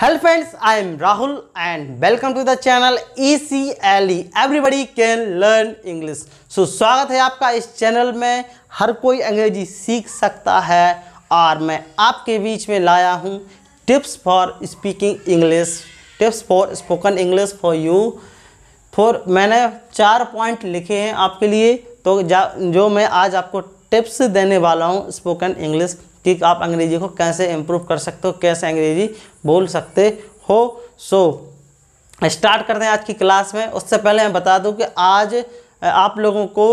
hello friends I am Rahul and welcome to the channel E C L E everybody can learn English so स्वागत है आपका इस channel में हर कोई अंग्रेजी सीख सकता है और मैं आपके बीच में लाया हूँ tips for speaking English tips for spoken English for you for मैंने चार पॉइंट लिखे हैं आपके लिए तो जो मैं आज आपको टिप्स देने वाला हूँ स्पोकन इंग्लिश कि आप अंग्रेजी को कैसे इम्प्रूव कर सकते हो कैसे अंग्रेजी बोल सकते हो सो स्टार्ट करते हैं आज की क्लास में उससे पहले मैं बता दूं कि आज आप लोगों को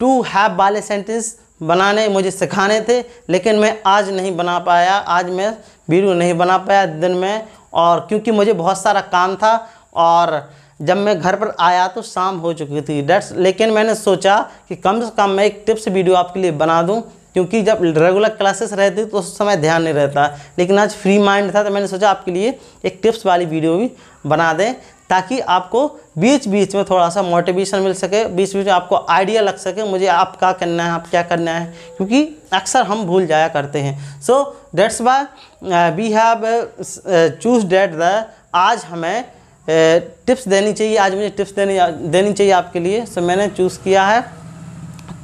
टू हैव वाले सेंटेंस बनाने मुझे सिखाने थे लेकिन मैं आज नहीं बना पाया आज मैं वीडियो नहीं बना पाया दिन में और क्योंकि मुझे बहुत सारा काम था और जब मैं घर पर आया तो शाम हो चुकी थी डेट्स लेकिन मैंने सोचा कि कम से कम मैं एक टिप्स वीडियो आपके लिए बना दूं क्योंकि जब रेगुलर क्लासेस रहती तो उस समय ध्यान नहीं रहता लेकिन आज फ्री माइंड था तो मैंने सोचा आपके लिए एक टिप्स वाली वीडियो भी बना दें ताकि आपको बीच बीच में थोड़ा सा मोटिवेशन मिल सके बीच बीच में आपको आइडिया लग सके मुझे आप क्या करना है आप क्या करना है क्योंकि अक्सर हम भूल जाया करते हैं so that's why we have choose that the आज हमें टिप्स uh, देनी चाहिए आज मुझे टिप्स देनी देनी चाहिए आपके लिए सो so, मैंने चूज़ किया है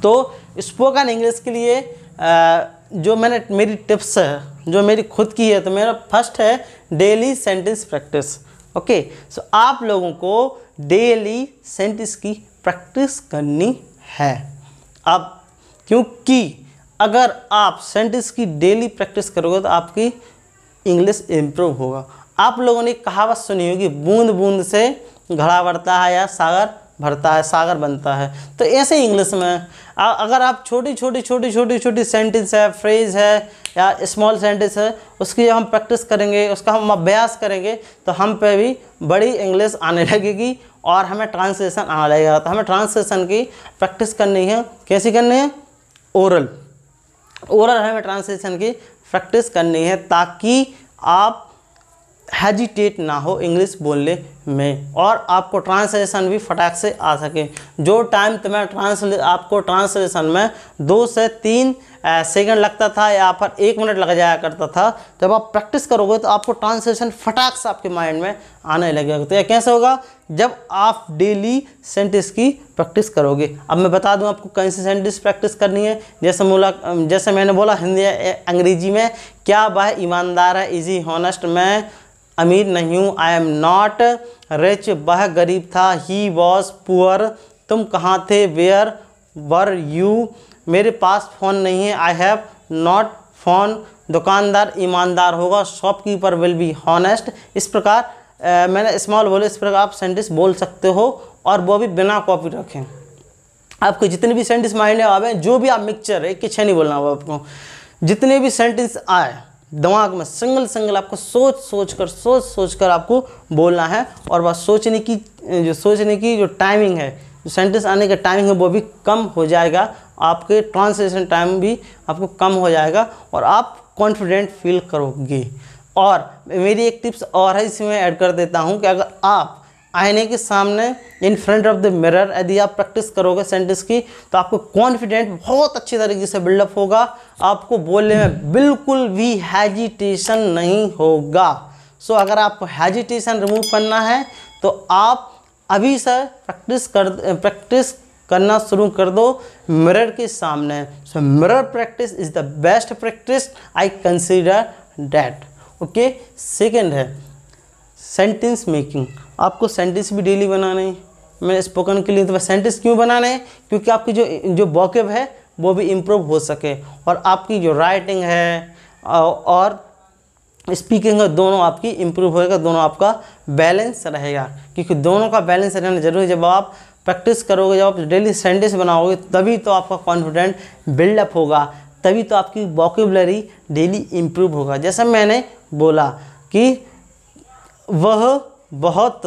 तो स्पोकन इंग्लिश के लिए जो मैंने मेरी टिप्स है जो मेरी खुद की है तो मेरा फर्स्ट है daily sentence practice okay so आप लोगों को डेली सेंटेंस की प्रैक्टिस करनी है अब क्योंकि अगर आप सेंटेंस की डेली प्रैक्टिस करोगे तो आपकी इंग्लिश इम्प्रूव होगा आप लोगों ने कहावत सुनी होगी बूंद बूंद से घड़ा बढ़ता है या सागर भरता है सागर बनता है तो ऐसे इंग्लिश में अगर आप छोटी छोटी छोटी छोटी छोटी सेंटेंस है फ्रेज है या स्मॉल सेंटेंस है उसकी हम प्रैक्टिस करेंगे उसका हम अभ्यास करेंगे तो हम पे भी बड़ी इंग्लिश आने लगेगी और हमें ट्रांसलेशन आना लगेगा तो हमें ट्रांसलेशन की प्रैक्टिस करनी है कैसी करनी है ओरल ओरल हमें ट्रांसलेशन की प्रैक्टिस करनी है ताकि आप हेजिटेट ना हो इंग्लिश बोलने में और आपको ट्रांसलेशन भी फटाक से आ सके जो टाइम तुम्हें ट्रांसले आपको ट्रांसलेशन में दो से तीन सेकंड लगता था या पर एक मिनट लग जाया करता था जब आप प्रैक्टिस करोगे तो आपको ट्रांसलेशन फटाक से आपके माइंड में आने लगेगा तो यह कैसे होगा जब आप डेली सेंटेंस की प्रैक्टिस करोगे अब मैं बता दूं आपको कौन सी सेंटेंस प्रैक्टिस करनी है जैसे मोला जैसे मैंने बोला हिंदी अंग्रेजी में क्या वह ईमानदार है इजी हॉनेस्ट में अमीर नहीं हूँ आई एम नॉट रिच वह गरीब था ही वॉज पुअर तुम कहाँ थे वेयर वर यू मेरे पास फ़ोन नहीं है आई हैव नॉट फ़ोन दुकानदार ईमानदार होगा शॉपकीपर विल बी हॉनेस्ट इस प्रकार आ, मैंने स्मॉल बोले इस प्रकार आप सेंटेंस बोल सकते हो और वो भी बिना कॉपी रखें आपको जितने भी सेंटेंस माइंड में आवे जो भी आप मिक्सचर है किचन नहीं बोलना होगा आपको जितने भी सेंटेंस आए दिमाग में संगल संगल आपको सोच सोच कर सोच सोच कर आपको बोलना है और बस सोचने की जो सोचने की जो टाइमिंग है जो सेंटेंस आने का टाइमिंग है वो भी कम हो जाएगा आपके ट्रांसलेशन टाइम भी आपको कम हो जाएगा और आप कॉन्फिडेंट फील करोगे और मेरी एक टिप्स और है इसमें ऐड कर देता हूँ कि अगर आप आईने के सामने in front of the mirror यदि आप प्रैक्टिस करोगे सेंटेंस की तो आपको कॉन्फिडेंट बहुत अच्छी तरीके से बिल्डअप होगा आपको बोलने में बिल्कुल भी हैजिटेशन नहीं होगा सो so, अगर आप हैजिटेशन रिमूव करना है तो आप अभी से प्रैक्टिस कर प्रैक्टिस करना शुरू कर दो मिरर के सामने so mirror practice is the best practice I consider that okay second है सेंटेंस मेकिंग आपको सेंटेंस भी डेली बनाने हैं मैंने स्पोकन के लिए तो सेंटेंस क्यों बनाने हैं क्योंकि आपकी जो जो बॉकेब है वो भी इम्प्रूव हो सके और आपकी जो राइटिंग है और स्पीकिंग है दोनों आपकी इम्प्रूव होएगा दोनों आपका बैलेंस रहेगा क्योंकि दोनों का बैलेंस रहना जरूरी है जब आप प्रैक्टिस करोगे जब आप डेली सेंटेंस बनाओगे तभी तो आपका कॉन्फिडेंट बिल्डअप होगा तभी तो आपकी वॉकेबलरी डेली इम्प्रूव होगा जैसा मैंने बोला कि वह बहुत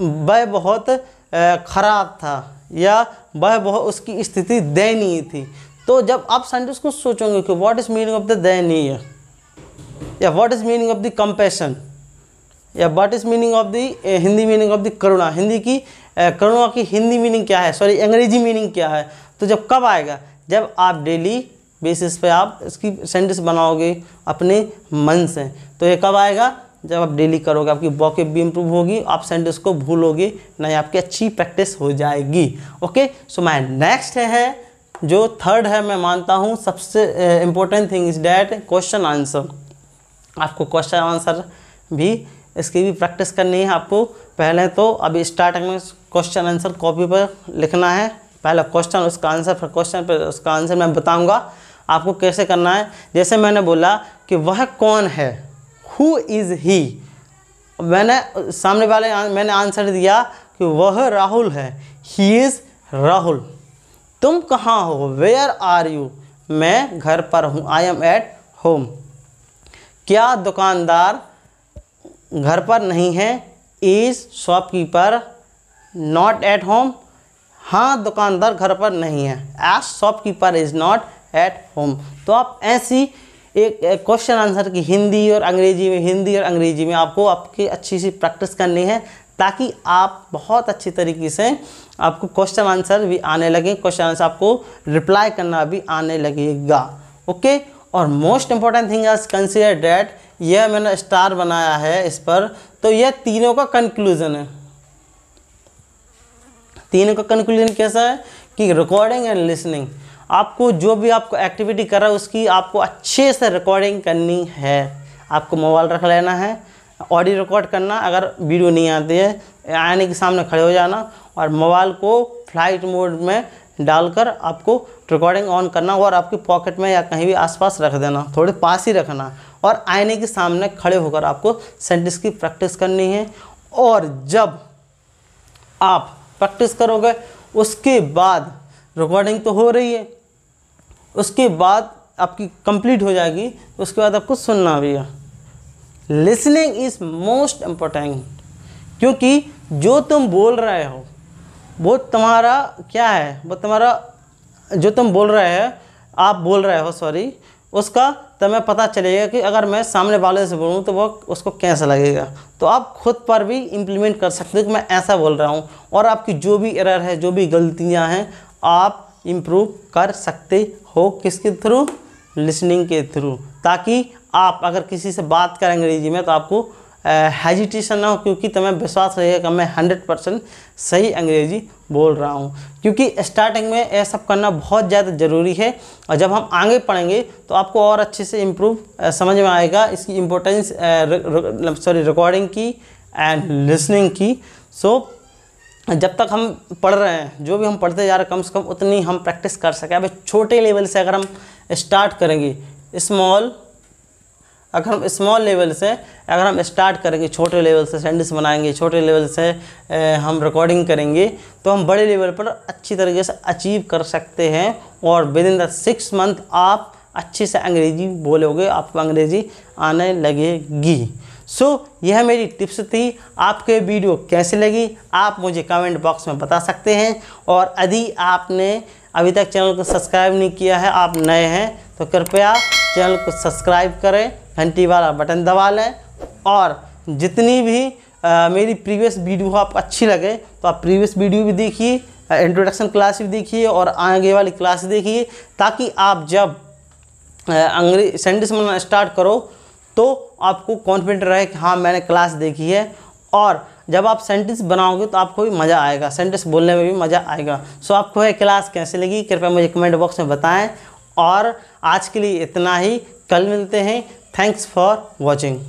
वह बहुत ख़राब था या वह बहुत उसकी स्थिति दयनीय थी तो जब आप साइंटिस्ट को सोचोगे कि what is meaning of the dayniya या what is meaning of the compassion या what is meaning of the Hindi meaning of the karuna Hindi की करुणा की हिंदी मीनिंग क्या है सॉरी अंग्रेजी मीनिंग क्या है तो जब कब आएगा जब आप डेली बेसिस पे आप इसकी सेंटेंस बनाओगे अपने मन से तो ये कब आएगा जब आप डेली करोगे आपकी वॉकेप भी इम्प्रूव होगी आप सेंटेंस को भूलोगे नहीं आपकी अच्छी प्रैक्टिस हो जाएगी ओके सो माय नेक्स्ट है जो थर्ड है मैं मानता हूँ सबसे important thing is that question answer आपको क्वेश्चन आंसर भी इसकी भी प्रैक्टिस करनी है आपको पहले तो अभी स्टार्टिंग में क्वेश्चन आंसर कॉपी पर लिखना है पहला क्वेश्चन उसका आंसर फिर क्वेश्चन पर उसका आंसर मैं बताऊंगा आपको कैसे करना है जैसे मैंने बोला कि वह कौन है हु इज़ ही मैंने सामने वाले मैंने आंसर दिया कि वह राहुल है ही इज़ राहुल तुम कहाँ हो वेयर आर यू मैं घर पर हूँ आई एम एट होम क्या दुकानदार घर पर नहीं है is shopkeeper not at home हाँ दुकानदार घर पर नहीं है as shopkeeper is not at home तो आप ऐसी एक क्वेश्चन आंसर की हिंदी और अंग्रेजी में हिंदी और अंग्रेजी में आपको आपकी अच्छी सी प्रैक्टिस करनी है ताकि आप बहुत अच्छी तरीके से आपको क्वेश्चन आंसर भी आने लगे क्वेश्चन आंसर आपको रिप्लाई करना भी आने लगेगा ओके और मोस्ट इंपॉर्टेंट थिंग आज कंसिडर डैट यह मैंने स्टार बनाया है इस पर तो यह तीनों का कंक्लूजन है तीनों का कंक्लूजन कैसा है कि रिकॉर्डिंग एंड लिसनिंग आपको जो भी आपको एक्टिविटी कर रहा है उसकी आपको अच्छे से रिकॉर्डिंग करनी है आपको मोबाइल रख लेना है ऑडियो रिकॉर्ड करना अगर वीडियो नहीं आती है आईने के सामने खड़े हो जाना और मोबाइल को फ्लाइट मोड में डालकर आपको रिकॉर्डिंग ऑन करना और आपके पॉकेट में या कहीं भी आसपास रख देना थोड़े पास ही रखना और आईने के सामने खड़े होकर आपको सेंटेंस की प्रैक्टिस करनी है और जब आप प्रैक्टिस करोगे उसके बाद रिकॉर्डिंग तो हो रही है उसके बाद आपकी कंप्लीट हो जाएगी उसके बाद आपको सुनना भी है लिसनिंग इज़ मोस्ट इम्पोर्टेंट क्योंकि जो तुम बोल रहे हो वो तुम्हारा क्या है वो तुम्हारा जो तुम बोल रहे हैं आप बोल रहे हो सॉरी उसका तुम्हें पता चलेगा कि अगर मैं सामने वाले से बोलूँ तो वो उसको कैसा लगेगा तो आप खुद पर भी इम्प्लीमेंट कर सकते हो कि मैं ऐसा बोल रहा हूँ और आपकी जो भी एरर है जो भी गलतियाँ हैं आप इम्प्रूव कर सकते हो किसके थ्रू लिसनिंग के थ्रू ताकि आप अगर किसी से बात करें अंग्रेजी में तो आपको हेजिटेशन ना हो क्योंकि तुम्हें विश्वास रहेगा कि मैं हंड्रेड परसेंट सही अंग्रेजी बोल रहा हूँ क्योंकि स्टार्टिंग में यह सब करना बहुत ज़्यादा ज़रूरी है और जब हम आगे पढ़ेंगे तो आपको और अच्छे से इम्प्रूव समझ में आएगा इसकी इम्पोर्टेंस सॉरी रिकॉर्डिंग की एंड लिसनिंग की सो so, जब तक हम पढ़ रहे हैं जो भी हम पढ़ते जा रहे हैं कम से कम उतनी हम प्रैक्टिस कर सकें अब छोटे लेवल से अगर हम स्टार्ट करेंगे स्मॉल अगर हम स्मॉल लेवल से अगर हम स्टार्ट करेंगे छोटे लेवल से सेंडिस बनाएंगे छोटे लेवल से ए, हम रिकॉर्डिंग करेंगे तो हम बड़े लेवल पर अच्छी तरीके से अचीव कर सकते हैं और within the six month आप अच्छे से अंग्रेजी बोलोगे आपको अंग्रेजी आने लगेगी सो so, यह मेरी टिप्स थी आपके वीडियो कैसी लगी आप मुझे कमेंट बॉक्स में बता सकते हैं और यदि आपने अभी तक चैनल को सब्सक्राइब नहीं किया है आप नए हैं तो कृपया चैनल को सब्सक्राइब करें घंटी वाला बटन दबा लें और जितनी भी आ, मेरी प्रीवियस वीडियो आपको अच्छी लगे तो आप प्रीवियस वीडियो भी देखिए इंट्रोडक्शन क्लास भी देखिए और आगे वाली क्लास देखिए ताकि आप जब अंग्रेज सेंटेंस बनाना स्टार्ट करो तो आपको कॉन्फिडेंट रहे कि हाँ मैंने क्लास देखी है और जब आप सेंटेंस बनाओगे तो आपको भी मज़ा आएगा सेंटेंस बोलने में भी मज़ा आएगा सो आपको यह क्लास कैसे लगी कृपया मुझे कमेंट बॉक्स में बताएं और आज के लिए इतना ही कल मिलते हैं थैंक्स फॉर वॉचिंग